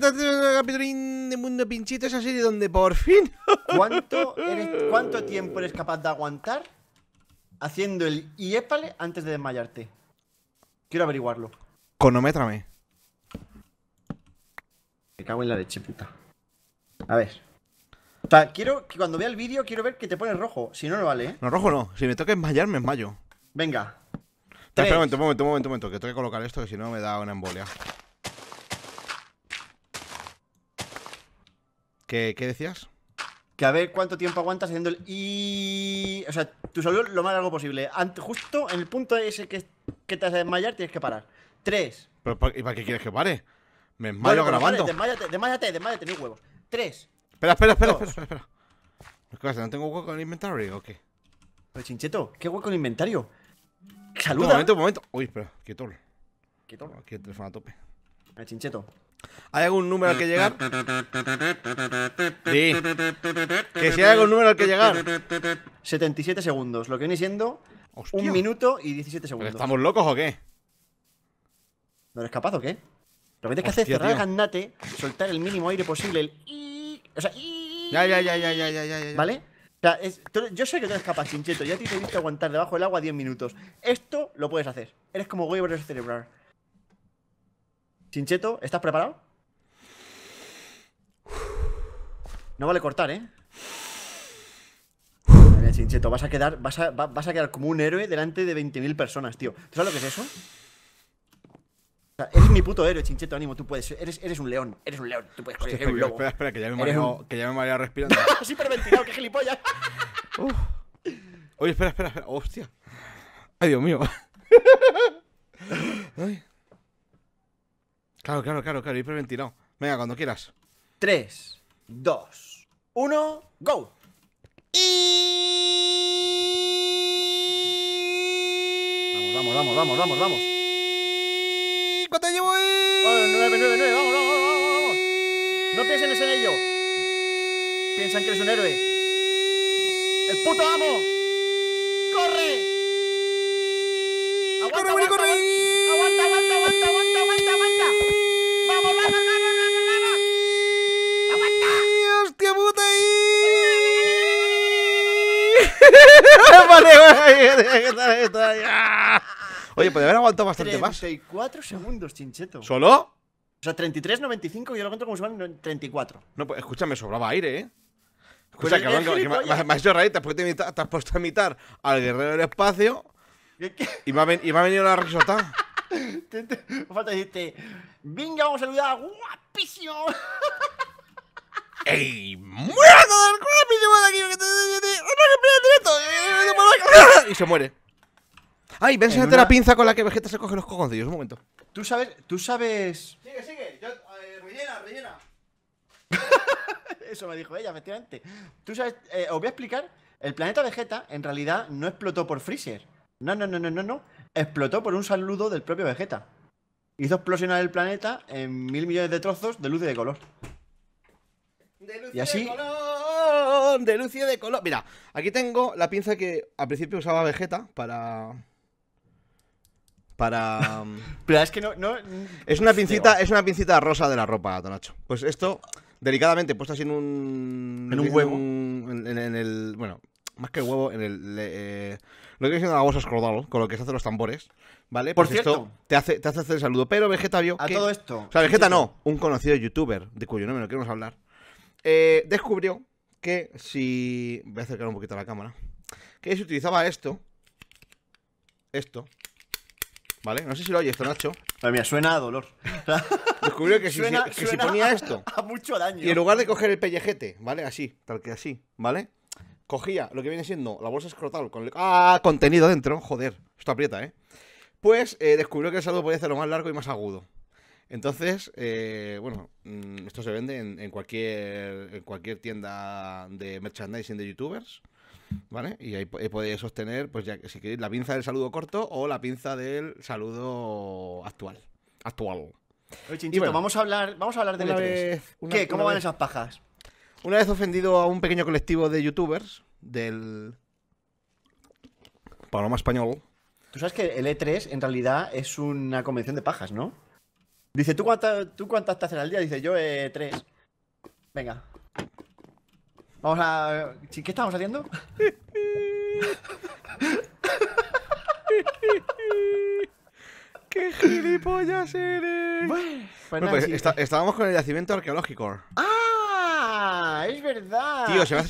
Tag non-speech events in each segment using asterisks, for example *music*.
Capitolín de Mundo Pinchito, esa serie donde por fin. *laughs* ¿Cuánto, ¿Cuánto tiempo eres capaz de aguantar haciendo el IEPALE antes de desmayarte? Quiero averiguarlo. Conométrame Me cago en la leche, puta. A ver. O sea, quiero que cuando vea el vídeo, quiero ver que te pones rojo. Si no, no vale, ¿eh? No, rojo no. Si me toca desmayar, me desmayo. Venga. Espera, momento, un momento, un momento, un momento. Que tengo que colocar esto, que si no me da una embolia. ¿Qué, decías? Que a ver cuánto tiempo aguantas haciendo el y. O sea, tu salud lo más largo posible. justo en el punto ese que, que te a desmayar, tienes que parar. Tres. ¿Pero, ¿Y para qué quieres que pare? Me desmayo grabando. Vale, desmayate, desmayate, desmayate, mis huevos. Tres. Espera, espera, espera, espera, espera, espera. ¿Qué pasa? ¿No tengo hueco en el inventario o qué? Pero chincheto, ¿qué hueco en el inventario? ¡Saluda! Un momento, un momento. Uy, espera, qué Qué Quieto. Aquí el teléfono a tope. El chincheto. ¿Hay algún número al que llegar? Sí. Que si hay algún número al que llegar. 77 segundos, lo que viene siendo 1 un minuto y 17 segundos. ¿Estamos locos o qué? ¿No eres capaz o qué? Lo que tienes que hacer es cerrar el gandate, soltar el mínimo aire posible, o sea, ya, ya, ya, ya, ya, ya, ya, ¿Vale? O sea, yo sé que tú eres capaz, Chincheto. Ya te he visto aguantar debajo del agua 10 minutos. Esto lo puedes hacer. Eres como Goy cerebral. Chincheto, ¿estás preparado? No vale cortar, ¿eh? Vale, Chincheto, vas a quedar, vas a, vas a quedar como un héroe delante de 20.000 personas, tío. ¿Tú sabes lo que es eso? O sea, eres mi puto héroe, Chincheto, ánimo, tú puedes. Eres, eres un león, eres un león, tú puedes espera, un Espera, espera, que ya me mareo, que ya me mareo respirando. sí, *laughs* pero qué gilipollas. Oye, espera, espera, espera. Hostia. Ay, Dios mío. *laughs* Ay. Claro, claro, claro, claro, Y preventilado. Venga, cuando quieras. 3, 2, 1, go. Y... Vamos, vamos, vamos, vamos, vamos, ¿Cuánto llevo? ahí? Oh, 9, 9, 9, vamos, vamos, vamos, vamos. No piensen en ello. Piensan que eres un héroe. ¡El puto amo! ¡Corre! ¡Aguanta, corre, aguanta, corre corre *laughs* Oye, pues haber aguantado bastante más. 34 segundos, chincheto. ¿Solo? O sea, 33, 33.95 yo lo cuento como si van 34. No, pues escúchame sobraba aire, ¿eh? Escucha, cabrón, que, me, has hecho raíz, te has, puesto a imitar al guerrero del espacio y va a ven, y me ha venido la risota. *laughs* falta decirte, venga, vamos a saludar, guapísimo. *laughs* ¡Ey! ¡Muerto! muere ¡Aquí! Y se muere. Ay, ven a la pinza con la que Vegeta se coge los cojoncillos. Un momento. Tú sabes. Tú sabes. Sigue, sigue. Yo, rellena, rellena. Eso me dijo ella, efectivamente. Tú sabes. os voy a explicar. El planeta Vegeta en realidad no explotó por Freezer. No, no, no, no, no, no. Explotó por un saludo del propio Vegeta. Hizo explosionar el planeta en mil millones de trozos de luz y de color y así... de color, de color. Mira, aquí tengo la pinza que al principio usaba Vegeta para... Para... *laughs* Mm, Pero es que no... Es una pincita, es una pincita rosa de la ropa, Tonacho. Pues esto, delicadamente, puesto así en un... En un huevo. en, el... Bueno, más que el huevo, en el. Eh, lo que es una la escordado, con lo que se hacen los tambores, ¿vale? Por pues cierto, te hace, te hace hacer el saludo. Pero Vegeta vio. A todo esto. O sea, Vegeta no, un conocido youtuber, de cuyo nombre no queremos hablar, eh, descubrió que si... Voy a acercar un poquito a la cámara. Que si utilizaba esto... Esto. ¿Vale? No sé si lo esto, Nacho. Pero mira, suena a dolor. *laughs* Descubrió que, si, ponía *laughs* esto... A mucho daño. Y en lugar de coger el pellejete, ¿vale? Así, tal que así, ¿vale? Cogía lo que viene siendo la bolsa escrotal con... El... ¡Ah! Contenido dentro. Joder. Esto aprieta, ¿eh? Pues eh, descubrió que el saludo podía hacerlo más largo y más agudo. Entonces, eh, bueno, mm, esto se vende en, cualquier, en cualquier tienda de merchandising de youtubers. ¿Vale? Y ahí, podéis obtener, pues ya si queréis, la pinza del saludo corto o la pinza del saludo actual. Actual. Oye, Chinchito, vamos a hablar, vamos a hablar e ¿Qué? ¿Cómo van esas pajas? Una vez ofendido a un pequeño colectivo de youtubers del panorama Español. Tú sabes que el E3 en realidad es una convención de pajas, ¿no? Dice, ¿tú cuántas, tú cuántas te hacen al día? Dice, yo eh, tres. Venga. Vamos a... ¿Qué estábamos haciendo? *laughs* ¡Qué gilipollas eres! pues, pues estábamos con el yacimiento arqueológico. ¡Ah! ¡Es verdad! Tío, se me hace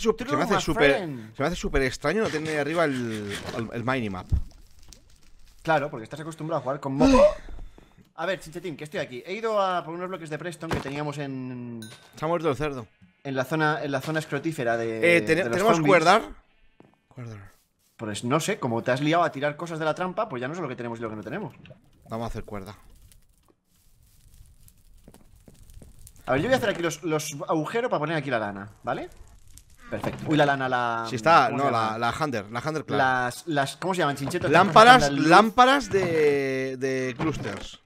súper extraño no tener arriba el, el, map minimap. Claro, porque estás acostumbrado a jugar con *gasps* ¡Ah! A ver, Chinchetín, que estoy aquí. He ido a por unos bloques de Preston que teníamos en. Se ha muerto el cerdo. En la zona, en la zona escrotífera de. Eh, ¿Tenemos cuerda Pues no sé, como te has liado a tirar cosas de la trampa, pues ya no sé lo que tenemos y lo que no tenemos. Vamos a hacer cuerda. A ver, yo voy a hacer aquí los, agujeros para poner aquí la lana, ¿vale? Perfecto. Uy, la lana, la. sí está, no, la, la Hunter, la Hunter claro. Las, las, ¿cómo se llaman? chinchetos? Lámparas, lámparas de, de clusters.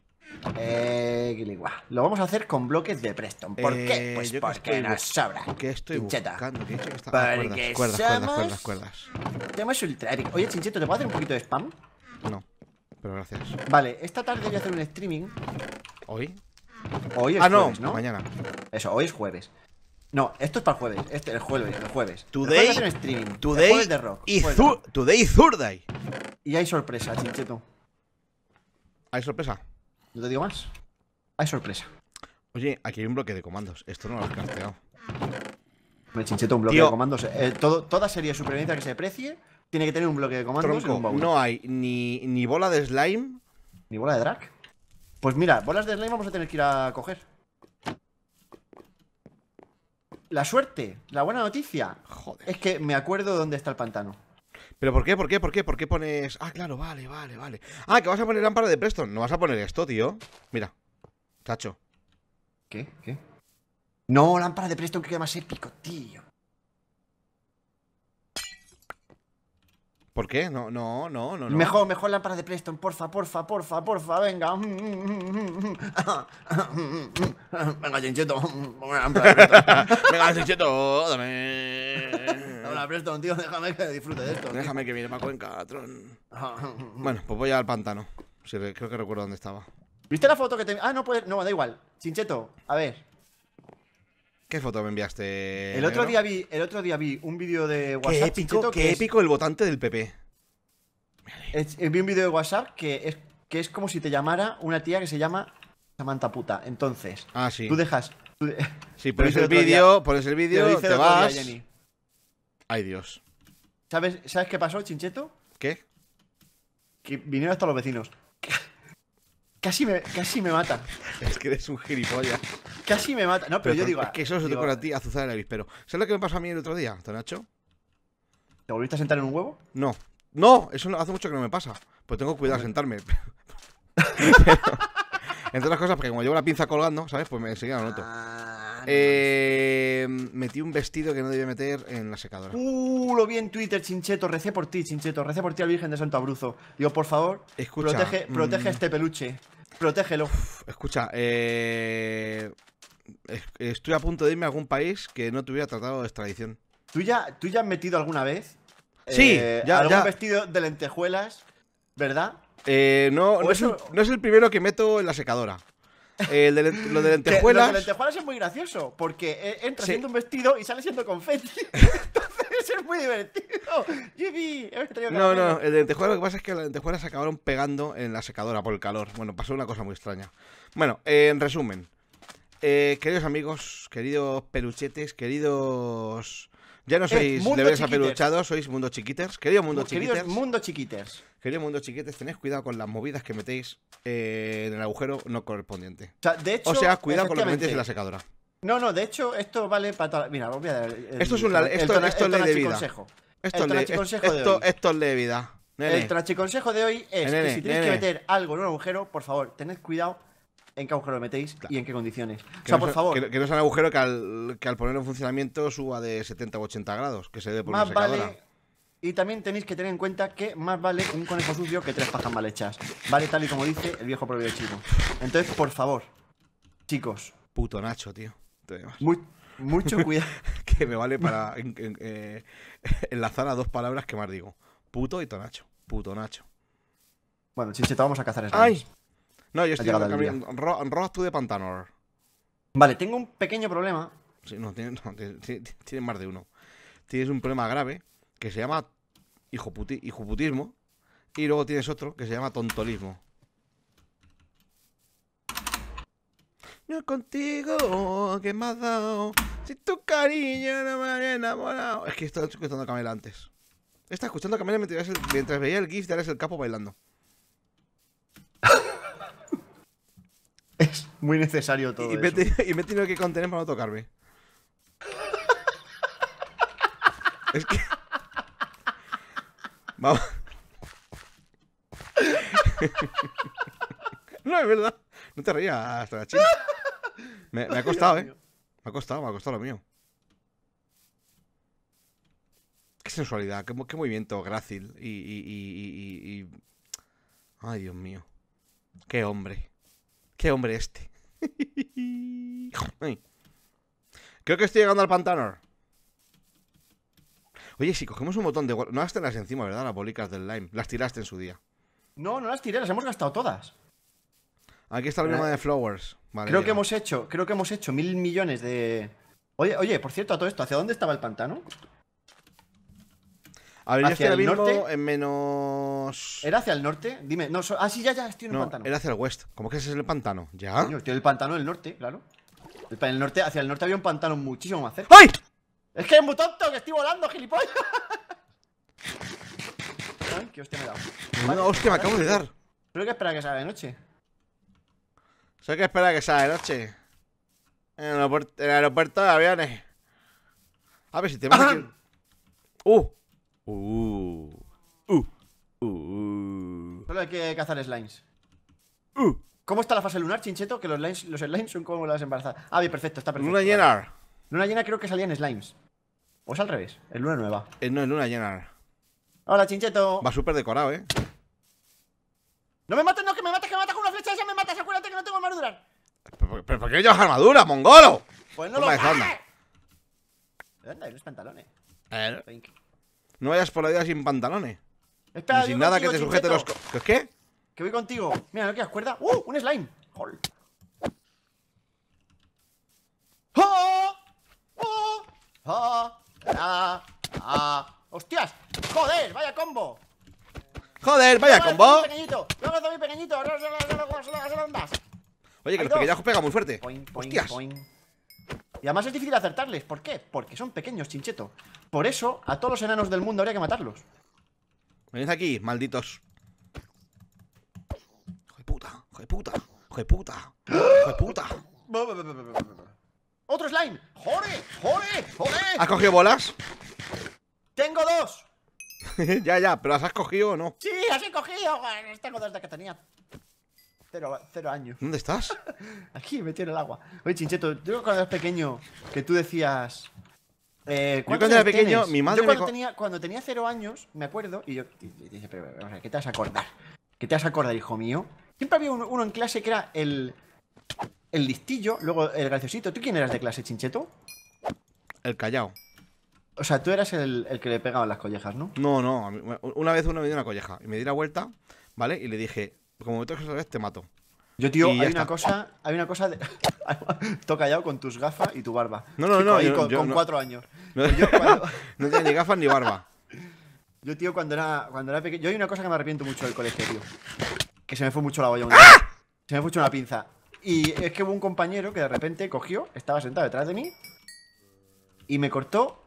Eh, Lo vamos a hacer con bloques de Preston. ¿Por qué? Eh, pues porque nos sobra. ¿Qué estoy buscando? porque somos... cuerdas, Oye, Chincheto, ¿te puedo hacer un poquito de spam? No, pero gracias. Vale, esta tarde voy a hacer un streaming. ¿Hoy? Hoy es ah, no, mañana. Eso, hoy es jueves. No, esto es para el jueves. Este, el jueves, el jueves. Today, el jueves streaming. Today el jueves de rock. Y Today Thursday. Y hay sorpresa, Chincheto. ¿Hay sorpresa? No te digo más. Hay sorpresa. Oye, aquí hay un bloque de comandos. Esto no lo has carteado. Me chinchete un bloque de comandos. Eh, toda serie de supervivencia que se precie tiene que tener un bloque de comandos. No hay ni, ni bola de slime. Ni bola de drag. Pues mira, bolas de slime vamos a tener que ir a coger. La suerte, la buena noticia Joder. es que me acuerdo dónde está el pantano. ¿Pero por qué? ¿Por qué? ¿Por qué? ¿Por qué pones...? Ah, claro, vale, vale, vale. Ah, que vas a poner lámpara de Preston. No vas a poner esto, tío. Mira. Tacho. ¿Qué? ¿Qué? No, lámpara de Preston que queda más épico, tío. ¿Por qué? No, no, no, no. Mejor, mejor lámpara de Preston, porfa, porfa, porfa, porfa, venga. *laughs* venga, chincheto. venga, chincheto, dame tío, déjame que disfrute de esto. Déjame que mire más Cuenca, bueno, pues voy al pantano. creo que recuerdo dónde estaba. ¿Viste la foto que te... Ah, no puede... No, da igual. Chincheto, a ver. ¿Qué foto me enviaste? El otro, día vi, el otro día vi un vídeo de WhatsApp. Qué épico, que épico el votante del PP. Eh, vi un vídeo de WhatsApp que es, que es como si te llamara una tía que se llama Samantha Puta. Entonces, ah, tú dejas... si Sí, *laughs* pones el vídeo, pones el vídeo, te vas... Ay, Dios. ¿Sabes, qué pasó, Chincheto? ¿Qué? Que vinieron hasta los vecinos. Casi me, casi mata. es que eres un gilipollas. Casi me mata. No, pero, yo digo. Es que eso se te pone a ti azuzar el avispero. ¿Sabes lo que me pasó a mí el otro día, Tonacho? ¿Te volviste a sentar en un huevo? No. No, eso hace mucho que no me pasa. Pues tengo que cuidar sentarme. *laughs* entre otras cosas, porque como llevo la pinza colgando, ¿sabes? Pues me enseguida lo noto. Ah. Ah, eh, metí un vestido que no debía meter en la secadora. Uh, lo vi en Twitter, Chincheto. Recé por ti, Chincheto. Recé por ti al Virgen de Santo Abruzo Digo, por favor, protege, mm. protege este peluche. Protégelo. Escucha, eh, estoy a punto de irme a algún país que no hubiera tratado de extradición. ¿Tú ya, tú ya has metido alguna vez? Eh, sí, ya, algún vestido de lentejuelas, ¿verdad? Eh, no, no es el primero que meto en la secadora. Eh, el de, lo de lentejuelas. de lentejuelas es muy gracioso, porque eh, entra siendo un vestido y sale siendo confeti. *laughs* Entonces es muy divertido. no, no, el de lentejuelas lo que pasa es que las lentejuelas se acabaron pegando en la secadora por el calor. Bueno, pasó una cosa muy extraña. Bueno, eh, en resumen. queridos amigos, queridos peluchetes, queridos ya no eh, sois de bebés apeluchados, sois mundo chiquiters. Querido mundo Queridos mundo chiquiters. Querido mundo chiquiters, tened cuidado con las movidas que metéis eh, en el agujero no correspondiente. O sea, de hecho, o sea cuidado con lo que metéis en la secadora. No, no, de hecho, esto vale para toda... Mira, voy a dar. esto es un esto, ley de vida. Consejo. Esto, el le, de esto, esto es ley de vida. El trachiconsejo de hoy es que eh, si tenéis que meter algo en un agujero, por favor, tened cuidado en qué agujero lo metéis y en qué condiciones. o sea, por favor. Que, no sea un agujero que al, que ponerlo en funcionamiento suba de 70 o 80 grados, que se dé por más una y también tenéis que tener en cuenta que más vale un conejo sucio que tres pajas mal hechas. Vale, tal y como dice el viejo propio Chico. Entonces, por favor, chicos. Puto Nacho, tío. mucho *laughs* cuidado. que me vale para eh, *laughs* enlazar a dos palabras que más digo. Puto y tonacho. Puto Nacho. Bueno, Chincheta, vamos a cazar slimes. ¡Ay! No, yo estoy en Rojas tú de Pantanor. Vale, tengo un pequeño problema. Sí, no, tienes, más de uno. Tienes un problema grave que se llama hijoputi, hijoputismo y luego tienes otro que se llama tontolismo. No contigo, qué me ha dado. Si tu cariño no me había enamorado. Es que estaba escuchando a Camela antes. Estaba escuchando a Camela mientras, mientras veía el GIF de Ares el Capo bailando. Muy necesario todo. Y, me, *laughs* y me he tenido que contener para no tocarme. *laughs* es que. *laughs* Vamos. no, es verdad. No te rías hasta la chica. Me, ha costado, eh. Me ha costado, me ha costado lo mío. Qué sensualidad, qué, movimiento grácil y, y, y, y, Ay, Dios mío. Qué hombre. Qué hombre este. *laughs* Creo que estoy llegando al pantano. Oye, si cogemos un montón de... No las encima, ¿verdad? Las bolicas del lime. Las tiraste en su día. No, no las tiré, las hemos gastado todas. Aquí está el mismo de Flowers. creo que hemos hecho, creo que hemos hecho mil millones de. Oye, oye, por cierto, a todo esto, ¿hacia dónde estaba el pantano? A ver, en menos ¿Era hacia el norte? Dime. No, Ah, sí, ya, ya, estoy en el pantano. Era hacia el west. ¿Cómo que ese es el pantano? ¿Ya? Yo el pantano del norte, claro. el norte, hacia el norte había un pantano muchísimo más cerca. ¡Ay! Es que es muy tonto, que estoy volando, gilipollas. *laughs* Ay, qué hostia me he dado. hostia me acabo de dar. Creo que espera que salga de noche. Solo que espera que salga de noche. En el aeropuerto, de aviones. A ver si te vas. ¡Uh! ¡Uh! Uh. Solo hay que cazar slimes. Uh. ¿Cómo está la fase lunar, Chincheto? Que los, los slimes son como las embarazadas. Ah, bien, perfecto, está perfecto. Luna llena Luna llena creo que salían slimes. O es al revés, es luna nueva. Eh, no, es luna llena Hola, Chincheto. Va súper decorado, ¿eh? No me mates, no, que me mates, que me matas con una flecha esa, me matas. Acuérdate que no tengo armadura. ¿Pero, por qué llevas armadura, mongolo? Pues no lo ¿De dónde hay los pantalones? Eh, no vayas por la vida sin pantalones y sin nada que te sujete los... ¿Qué? Que voy contigo. Mira, no quieras cuerda. ¡Uh! ¡Un slime! ¡Jol! ¡Oh! ¡Oh! ¡Oh! ¡Ah! ¡Hostias! ¡Joder! ¡Vaya combo! ¡Joder! ¡Vaya combo! ¡Pequeñito! ¡Lo muy pequeñito! Oye, que los pequeñajos pegan muy fuerte. ¡Hostias! Y además es difícil acertarles. ¿Por qué? Porque son pequeños, chincheto. Por eso, a todos los enanos del mundo habría que matarlos. Venid aquí, malditos. Hijo de puta, hijo de puta, hijo de puta, hijo de puta. ¡Otro slime! ¡Jore! ¡Jore! ¡Jore! ¿Has cogido bolas? ¡Tengo dos! *laughs* ya, ya, pero ¿las has cogido o no? ¡Sí, las he cogido! Tengo dos de que tenía cero, cero años. ¿Dónde estás? *laughs* Aquí, metido en el agua. Oye, Chincheto, yo cuando eras pequeño que tú decías... Eh, yo cuando era pequeño, mi madre. Yo cuando, tenía, cero años, me acuerdo, y yo dije, pero, ¿qué te vas a acordar? ¿Qué te vas a acordar, hijo mío? Siempre había uno, en clase que era el. El listillo, luego el graciosito. ¿Tú quién eras de clase, chincheto? El callao. O sea, tú eras el, que le pegaban las collejas, ¿no? No, no. Una vez uno me dio una colleja y me di la vuelta, ¿vale? Y le dije, como me toques otra vez, te mato. Yo, tío, hay una, cosa, hay una cosa. de... *laughs* con tus gafas y tu barba. No, no, no. con, cuatro años. *laughs* No, pues *laughs* tenía ni gafas ni barba. Yo, tío, cuando era, cuando era pequeño. Yo hay una cosa que me arrepiento mucho del colegio, tío. Que se me fue mucho la olla. ¡Ah! Se me fue mucho la pinza. Y es que hubo un compañero que de repente cogió, estaba sentado detrás de mí. Y me cortó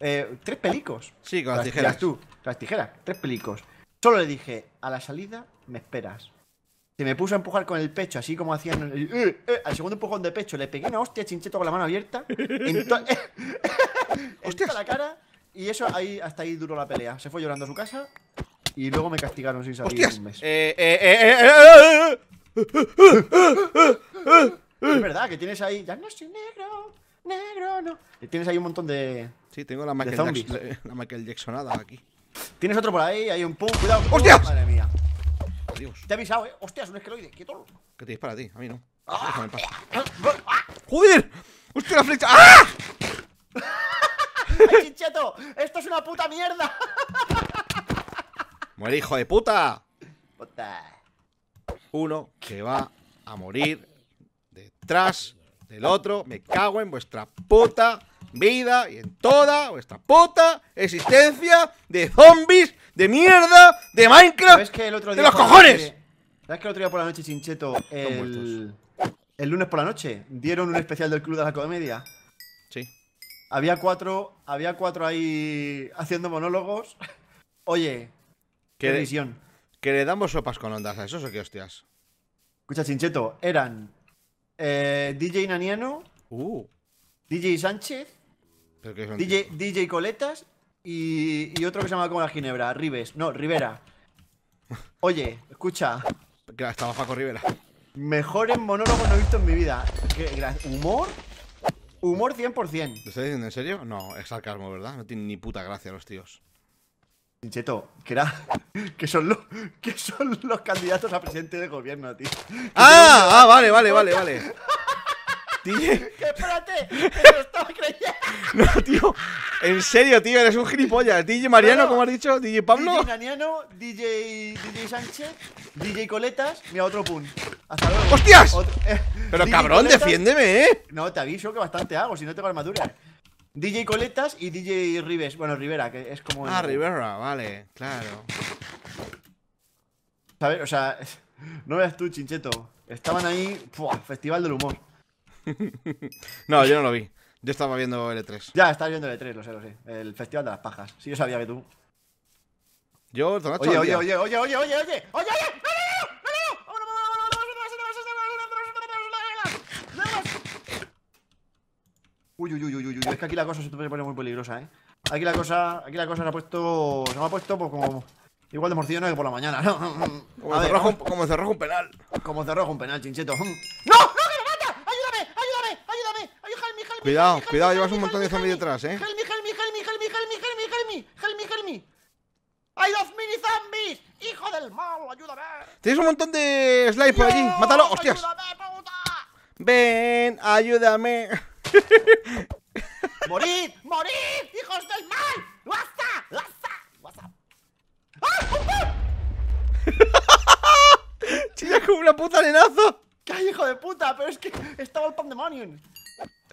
eh, tres pelicos. Sí, con las, tijeras. tú, las tijeras, tres pelicos. Solo le dije, a la salida me esperas. Se me puso a empujar con el pecho, así como hacían. al segundo empujón de pecho le pegué una hostia chincheto con la mano abierta. En, la cara. Y eso ahí, hasta ahí duró la pelea. Se fue llorando a su casa. Y luego me castigaron sin salir un mes. es verdad que tienes ahí. Ya no soy negro, negro, no. tienes ahí un montón de. Sí, tengo la Michael, Zombies, la, Michael Jacksonada aquí. Tienes otro por ahí, hay un pum, cuidado. ¡Hostias! Madre mía. Dios. Te he avisado, eh. Hostia, es un esqueloide. Quieto. ¿Qué te dispara a ti? A mí no. Ah. *laughs* ¡Joder! ¡Hostia, la flecha! ¡Ah! ¡Ah! ¡Ay, chincheto! ¡Esto es una puta mierda! *laughs* ¡Muere, hijo de puta! Puta. Uno que va a morir detrás del otro. Me cago en vuestra puta vida y en toda vuestra puta existencia de zombies de mierda, de Minecraft, de los cojones. ¿Sabes que el otro día por la noche, Chincheto, el, el lunes por la noche, dieron un especial del Club de la Comedia? Sí. Había cuatro, había cuatro ahí haciendo monólogos. Oye, qué Que le damos sopas con ondas a esos o qué hostias. Escucha, Chincheto, eran eh, DJ Naniano, uh. DJ Sánchez, ¿Pero DJ, DJ Coletas y, y, otro que se llama como la Ginebra, Rives. No, Rivera. Oye, escucha. Claro, estaba Paco Rivera. Mejores monólogos no he visto en mi vida. ¿Humor? Humor 100%. ¿Lo estás diciendo en serio? No, es sarcasmo, ¿verdad? No tienen ni puta gracia los tíos. pincheto que era. *laughs* Que son los. Que son los candidatos a presidente de gobierno, tío. ¡Ah! Ah, vale, vale, vale, vale. DJ. *laughs* espérate, estaba creyendo. No, tío. En serio, tío, eres un gilipollas. DJ Mariano, como has dicho, DJ Pablo. DJ Naniano, DJ, Sánchez, DJ Coletas. Mira, otro pun. Hasta ¡Hostias! Eh, Pero cabrón, defiéndeme, ¿eh? No, te aviso que bastante hago, si no tengo armadura. DJ Coletas y DJ Rives. Bueno, Rivera, que es como. Ah, Rivera, vale, claro. ¿Sabes? O sea, *laughs* no veas tú, chincheto. Estaban ahí. Festival del humor no, yo no lo vi. Yo estaba viendo L3. Ya, estás viendo L3, lo sé, lo sé. El Festival de las Pajas. Sí, yo sabía que tú. Yo, oye, Oye, oye, oye, oye, oye, oye, oye, oye, oye. Uy, uy, uy, uy, uy, es que aquí la cosa se te pone muy peligrosa, ¿eh? Aquí la cosa, aquí la cosa se ha puesto, se me ha puesto pues, como igual de morcillo no que por la mañana, ¿no? Como, cerrojo, como un penal. Como cerrojo un penal, chincheto. ¡No! Cuidado, cuidado, llevas un montón de zombies detrás, eh. Helmi, helmi, helmi, helmi, helmi, helmi, helmi Helmi, helmi ¡Hay dos mini zombies! ¡Hijo del mal! ¡Ayúdame! Tienes un montón de slime por allí. ¡Mátalo! ¡Hostias! ¡Ayúdame, puta! Ven, ayúdame. *laughs* ¡Morid! ¡Morid! ¡Hijos del mal! ¡Basta! ¡Basta! ¡Basta! ¡Ah! *laughs* ¡Chilla como una puta nenazo! ¡Qué hijo de puta! Pero es que estaba el Pandemonium.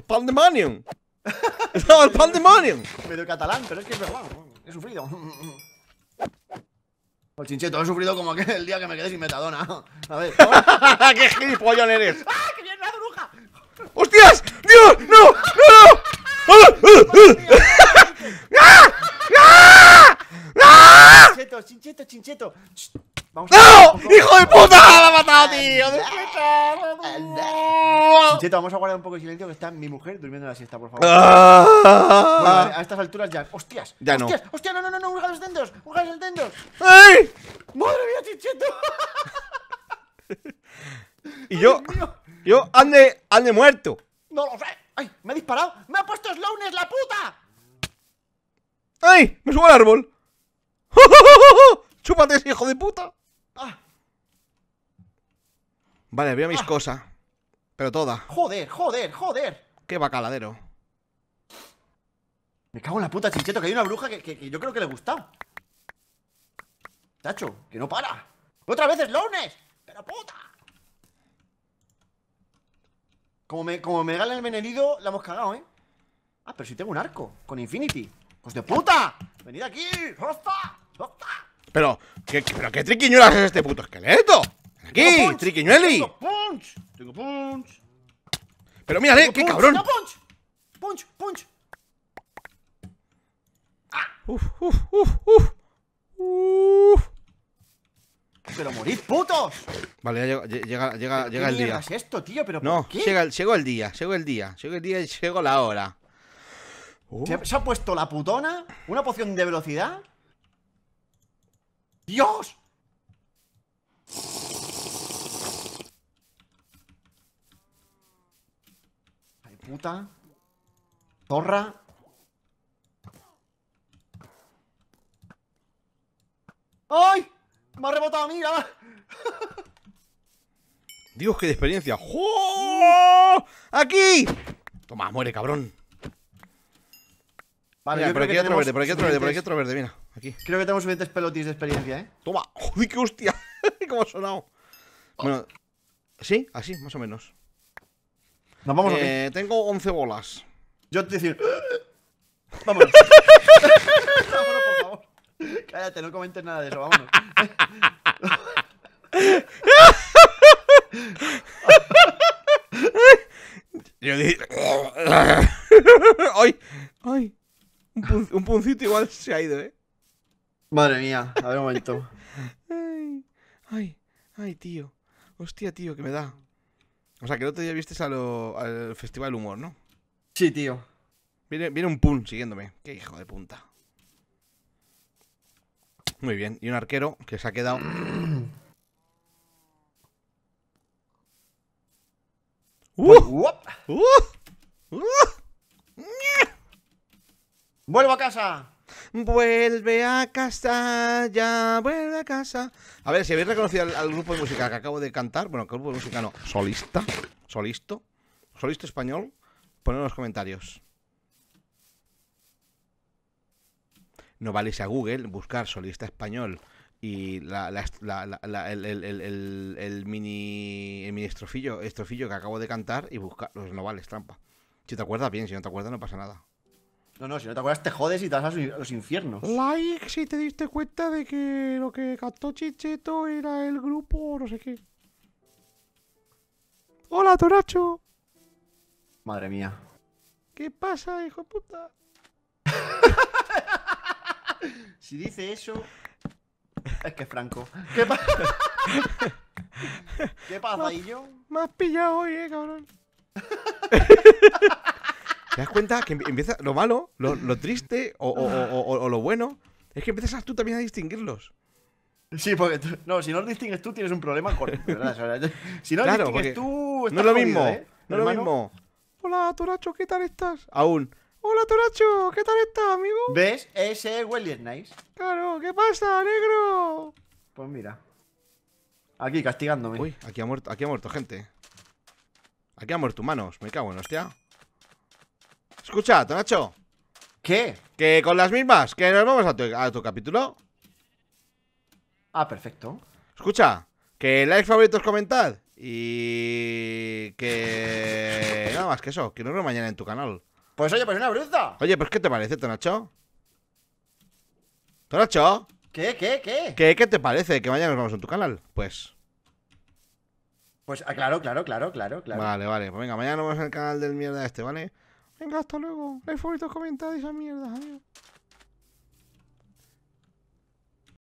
¡Pandemonium! ¡Estaba el Me Medio catalán, pero es que es verdad. He sufrido. Pues chincheto, he sufrido como aquel el día que me quedé sin metadona. A ver. *laughs* ¡Qué gilipollón eres! ¡Ah! ¡Que bien la bruja! ¡Hostias! ¡Dios! ¡No! ¡No, no! ¡Ah! ¡Ah! chincheto, chincheto. Vamos ¡No! ¡Hijo de puta! ¡La ha matado, tío! ¡No! Chincheto, vamos a guardar un poco de silencio que está mi mujer durmiendo en la siesta, por favor. Ah. a estas alturas ya. ¡Hostias! Ya no. ¡Hostias! ¡Hostia! ¡No, no, no! no! ¡Hurga los dendos! ¡Hurga los dendos! ¡Ay! ¡Madre mía, Chincheto! *laughs* y yo. Yo ande, ande muerto. No lo sé. ¡Ay! ¡Me ha disparado! ¡Me ha puesto Slownes la puta! ¡Ay! ¡Me subo al árbol! *laughs* ¡Chúpate ese hijo de puta! Ah. Vale, veo mis ah. cosas. Pero todas. Joder, joder, joder. Qué bacaladero. Me cago en la puta, chicheto, que hay una bruja que, yo creo que le gusta. Tacho, que no para. ¡Otra vez es ¡Pero puta! Como me, como me gana el venenido, la hemos cagado, ¿eh? Ah, pero si tengo un arco. Con Infinity. ¡Pues de puta! ¡Venid aquí! ¡Hosta! Pero, ¿qué, pero qué triquiñuelas es este puto esqueleto? Aquí, triquiñueli. Tengo punch, Pero mírale, eh, qué cabrón. No, punch, punch, punch. Ah. Uf, uf, uf, uf. Uf. Pero morid, putos. Vale, ya llega, llega, llega, el día. ¿Qué esto, tío? ¿Pero no, Llega, llegó el día, llegó el día, llegó el día y llegó la hora. ¿Se, ha puesto la putona? ¿Una poción de velocidad? ¡Dios! ¡Ay, puta! ¡Torra! ¡Ay! ¡Me ha rebotado a mí! *laughs* Dios, qué experiencia. ¡Oh! ¡Aquí! Toma, muere, cabrón. Vale, mira, por aquí otro verde, por aquí otro verde, por aquí otro verde, mira. Aquí. Creo que tenemos suficientes pelotis de experiencia, ¿eh? ¡Toma! joder, *laughs* qué hostia! *laughs* ¿Cómo ha sonado? Bueno, sí, así, más o menos. Nos vamos eh, aquí. Tengo 11 bolas. Yo te decir. ¡Ah! *laughs* vámonos. por favor. Cállate, no comentes nada de eso, vámonos. Yo dije. ¡Ay! ¡Ay! Un, un puncito igual se ha ido, ¿eh? Madre mía, a ver un momento. ay, ay, tío. Hostia, tío, que me da. O sea, que el otro día viste al Festival del Humor, ¿no? Sí, tío. Viene, un pun siguiéndome. Qué hijo de punta. Muy bien. Y un arquero que se ha quedado. *clears throat* ¡Uh! ¡Uh! ¡Uh! ¡Vuelvo a casa! Vuelve a casa, ya vuelve a casa. A ver, si habéis reconocido al, grupo de música que acabo de cantar, bueno, que grupo de música no, solista, solisto, solisto español, ponedlo en los comentarios. No vale a Google buscar solista español y el, mini, estrofillo, que acabo de cantar y buscar. los pues no vale, trampa. Si te acuerdas bien, si no te acuerdas no pasa nada. No, no, si no te acuerdas te jodes y te vas a los infiernos. Like si te diste cuenta de que lo que captó Chicheto era el grupo no sé qué. ¡Hola, Toracho! Madre mía. ¿Qué pasa, hijo de puta? *laughs* si dice eso... Es que es Franco. ¿Qué pasa? *laughs* ¿Qué pasa, y yo? Me has pillado hoy, eh, cabrón. *laughs* ¿Te das cuenta que empieza lo malo, lo, triste o, lo bueno? Es que empiezas tú también a distinguirlos. Sí, porque tú, no, si no los distingues tú tienes un problema con *laughs* Si no lo distingues tú, estás no es lo mismo, no es lo mismo. Hola, Toracho, ¿qué tal estás? Aún. Hola, Toracho, ¿qué tal estás, amigo? ¿Ves? Ese Welly nice. Claro, ¿qué pasa, negro? Pues mira. Aquí castigándome. Uy, aquí ha muerto, aquí ha muerto gente. Aquí ha muerto humanos, me cago en hostia. Escucha, Tonacho ¿Qué? Que con las mismas, que nos vamos a tu, capítulo. Ah, perfecto. Escucha, que like, favoritos, comentad. Y que nada más que eso, que nos vemos mañana en tu canal. Pues oye, pues una bruta. Oye, pues ¿qué te parece, Tonacho? ¿Tonacho? ¿Qué, qué, qué? ¿Qué, qué te parece que mañana nos vamos en tu canal? Pues. Pues claro, claro, claro, claro, claro. Vale, vale. Pues venga, mañana nos vemos en el canal del mierda este, ¿vale? Venga, hasta luego. Like, favoritos, comentad esa mierda. Adiós.